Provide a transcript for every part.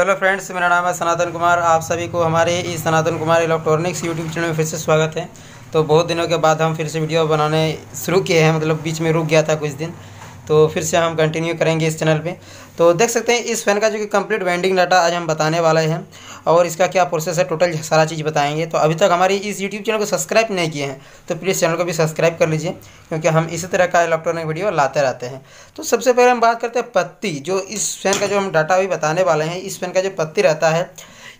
hello friends मेरा नाम है सनातन कुमार आप सभी को हमारे इस Sanatan Kumar electronics YouTube channel में फिर से स्वागत है तो बहुत दिनों के बाद हम फिर से वीडियो बनाने शुरू किए हैं मतलब बीच में रुक गया था कुछ दिन तो फिर से हम कंटिन्यू करेंगे इस चैनल पे तो देख सकते हैं इस फैन का जो कि कंप्लीट वेंडिंग डाटा आज हम बताने वाले हैं और इसका क्या प्रोसेस है टोटल सारा चीज़ बताएंगे तो अभी तक हमारी इस यूट्यूब चैनल को सब्सक्राइब नहीं किए हैं तो प्लीज़ चैनल को भी सब्सक्राइब कर लीजिए क्योंकि हम इसी तरह का इलेक्ट्रॉनिक वीडियो लाते रहते हैं तो सबसे पहले हम बात करते हैं पत्ती जो इस फैन का जो हम डाटा अभी बताने वाले हैं इस फैन का जो पत्ती रहता है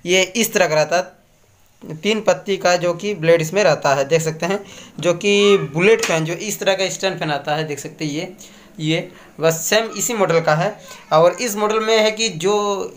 ये इस तरह का रहता है तीन पत्ती का जो कि ब्लेड इसमें रहता है देख सकते हैं जो कि बुलेट फैन जो इस तरह का स्टैंड फैन आता है देख सकते हैं ये ये बस सेम इसी मॉडल का है और इस मॉडल में है कि जो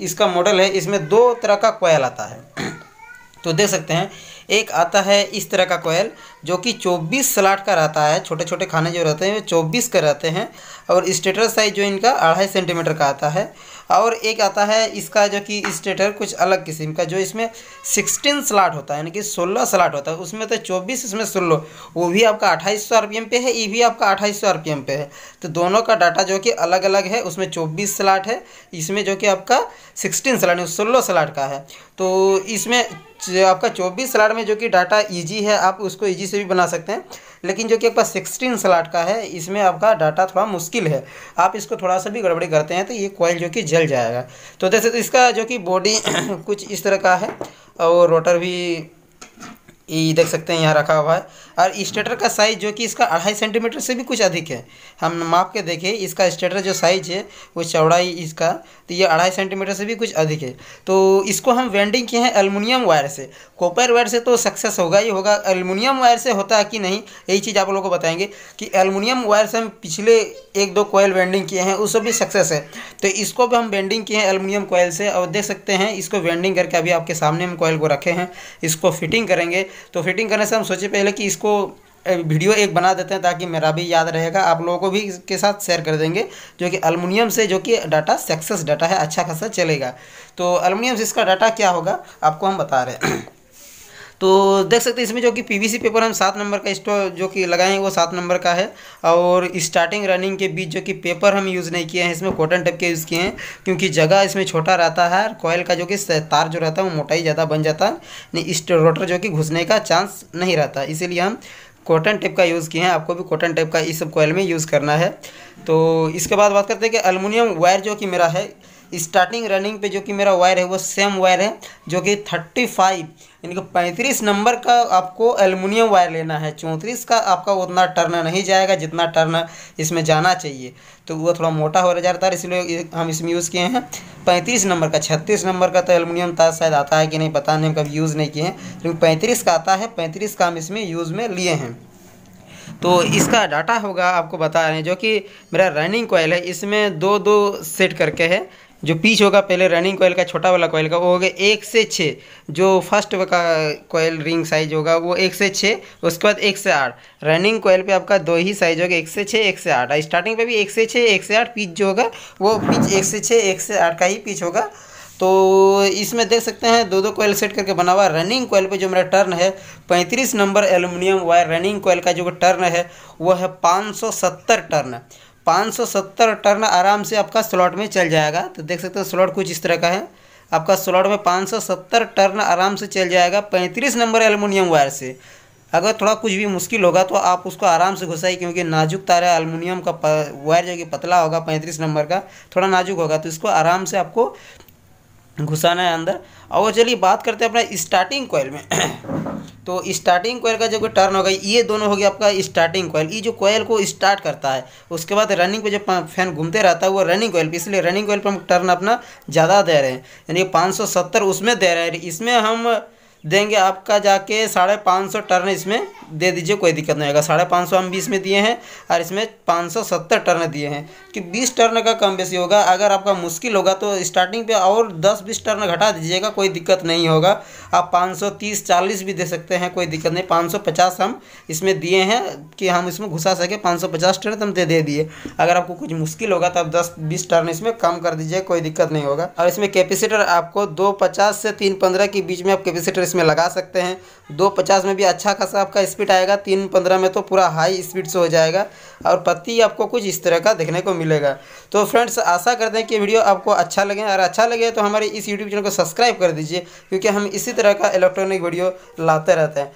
इसका मॉडल है इसमें दो तरह का कोयल आता है तो देख सकते हैं एक आता है इस तरह का कोयल जो कि 24 स्लाट का रहता है छोटे छोटे खाने जो रहते हैं वो 24 के रहते हैं और स्टेटर साइज़ जो इनका अढ़ाई सेंटीमीटर का आता है और एक आता है इसका जो कि स्टेटर कुछ अलग किस्म का जो इसमें 16 स्लाट होता है यानी कि 16 स्लाट होता है उसमें तो 24 इसमें सोलह वो भी आपका अट्ठाईस सौ पे है ये भी आपका अट्ठाईस सौ पे है तो दोनों का डाटा जो कि अलग अलग है उसमें चौबीस स्लाट है इसमें जो कि आपका सिक्सटीन स्लाट सोलह स्लाट का है तो इसमें आपका चौबीस स्लाट में जो कि डाटा ईजी है आप उसको ईजी से भी बना सकते हैं लेकिन जो कि आपका सिक्सटीन स्लाट का है इसमें आपका डाटा थोड़ा मुश्किल है आप इसको थोड़ा सा भी गड़बड़ी करते हैं तो ये कॉइल जो कि जल जाएगा तो जैसे तो इसका जो कि बॉडी कुछ इस तरह का है और रोटर भी ये देख सकते हैं यहाँ रखा हुआ है और स्टेटर का साइज़ जो कि इसका अढ़ाई सेंटीमीटर से भी कुछ अधिक है हम माप के देखें इसका स्टेटर जो साइज़ है वो चौड़ाई इसका तो ये अढ़ाई सेंटीमीटर से भी कुछ अधिक है तो इसको हम वेंडिंग किए हैं एलमुनियम वायर से कॉपर वायर से तो सक्सेस होगा ही होगा एलमुनियम वायर से होता है कि नहीं यही चीज़ आप लोगों को बताएंगे कि अलमुनियम वायर से हम पिछले एक दो कोयल वेंडिंग किए हैं उस भी सक्सेस है तो इसको भी हम वेंडिंग किए हैं अलमुनियम कोयल से और देख सकते हैं इसको वेंडिंग करके अभी आपके सामने हम कोयल को रखे हैं इसको फिटिंग करेंगे तो फिटिंग करने से हम सोचे पहले कि इसको वीडियो एक बना देते हैं ताकि मेरा भी याद रहेगा आप लोगों को भी इसके साथ शेयर कर देंगे जो कि अलमुनियम से जो कि डाटा सक्सेस डाटा है अच्छा खासा चलेगा तो अलमुनियम से इसका डाटा क्या होगा आपको हम बता रहे हैं तो देख सकते हैं इसमें जो कि पीवीसी पेपर हम सात नंबर का स्टोर जो कि लगाए हैं वो सात नंबर का है और स्टार्टिंग रनिंग के बीच जो कि पेपर हम यूज़ नहीं किए हैं इसमें कॉटन टाइप के यूज़ किए हैं क्योंकि जगह इसमें छोटा रहता है और का जो कि तार जो रहता है वो मोटाई ज़्यादा बन जाता है नहीं रोटर जो कि घुसने का चांस नहीं रहता इसीलिए हम कॉटन टेप का यूज़ किए हैं आपको भी कॉटन टेप का इस सब कॉयल में यूज़ करना है तो इसके बाद बात करते हैं कि अलमुनियम वायर जो कि मेरा है स्टार्टिंग रनिंग पे जो कि मेरा वायर है वो सेम वायर है जो कि थर्टी फाइव यानी कि पैंतीस नंबर का आपको एलमिनियम वायर लेना है चौंतीस का आपका उतना टर्न नहीं जाएगा जितना टर्न इसमें जाना चाहिए तो वो थोड़ा मोटा हो जाता है इसलिए हम इसमें यूज़ किए हैं पैंतीस नंबर का छत्तीस नंबर का तो एलमिनियम तार शायद आता है कि नहीं पता नहीं हम कभी यूज़ नहीं किए हैं लेकिन पैंतीस का आता है पैंतीस का हम इसमें यूज़ में लिए हैं तो इसका डाटा होगा आपको बता रहे हैं जो कि मेरा रनिंग कोयल है इसमें दो दो सेट करके है जो पीच होगा पहले रनिंग कोयल का छोटा वाला कोयल का वो होगा एक से छः जो फर्स्ट का कोयल रिंग साइज होगा वो एक से छः उसके बाद एक से आठ रनिंग कोयल पे आपका दो ही साइज होगा एक से छः एक से आठ स्टार्टिंग पे भी एक से छः एक से आठ पीच जो होगा वो पीच एक से छः एक से आठ का ही पीच होगा तो इसमें देख सकते हैं दो दो कोयल सेट करके बना हुआ रनिंग कोयल पे जो मेरा टर्न है पैंतीस number aluminium wire running coil का जो टर्न है वह है पाँच सौ सत्तर टर्न 570 टर्न आराम से आपका स्लॉट में चल जाएगा तो देख सकते हैं स्लॉट कुछ इस तरह का है आपका स्लॉट में 570 टर्न आराम से चल जाएगा 35 नंबर एलुमिनियम वायर से अगर थोड़ा कुछ भी मुश्किल होगा तो आप उसको आराम से घुसाइए क्योंकि नाजुक तार है अलमुनियम का वायर जो कि पतला होगा पैंतीस नंबर का थोड़ा नाजुक होगा तो इसको आराम से आपको घुसाना है अंदर और चलिए बात करते हैं अपना स्टार्टिंग कॉयल में तो स्टार्टिंग कॉयल का जो टर्न होगा ये दोनों हो गया आपका स्टार्टिंग कॉयल ये जो कॉयल को स्टार्ट करता है उसके बाद रनिंग पे जो फैन घूमते रहता है वो रनिंग कॉयल पे इसलिए रनिंग कॉयल पर हम टर्न अपना ज़्यादा दे रहे हैं यानी पाँच उसमें दे रहे हैं इसमें हम देंगे आपका जाके साढ़े पाँच सौ टर्न इसमें दे दीजिए कोई दिक्कत नहीं आएगा साढ़े पाँच सौ हम बीस में दिए हैं और इसमें पाँच सौ सत्तर टर्न दिए हैं कि बीस टर्न का कम बेसी होगा अगर आपका मुश्किल होगा तो स्टार्टिंग पे और दस बीस टर्न घटा दीजिएगा कोई दिक्कत नहीं होगा आप पाँच सौ तीस चालीस भी दे सकते हैं कोई दिक्कत नहीं पाँच सौ पचास हम इसमें दिए हैं कि हम इसमें घुसा सके पाँच सौ पचास टर्न तो हम दे दे दिए अगर आपको कुछ मुश्किल होगा तो आप दस बीस टर्न इसमें कम कर दीजिए कोई दिक्कत नहीं होगा और इसमें कैपेसिटर आपको दो पचास से तीन पंद्रह के बीच में आप कैपेसिटर इसमें लगा सकते हैं दो पचास में भी अच्छा खासा आपका स्पीड आएगा तीन पंद्रह में तो पूरा हाई स्पीड से हो जाएगा और पत्ती आपको कुछ इस तरह का देखने को मिलेगा तो फ्रेंड्स आशा करते हैं कि वीडियो आपको अच्छा लगे और अच्छा लगे तो हमारे इस यूट्यूब चैनल को सब्सक्राइब कर दीजिए क्योंकि हम इसी तरह का इलेक्ट्रॉनिक वीडियो लाते रहते हैं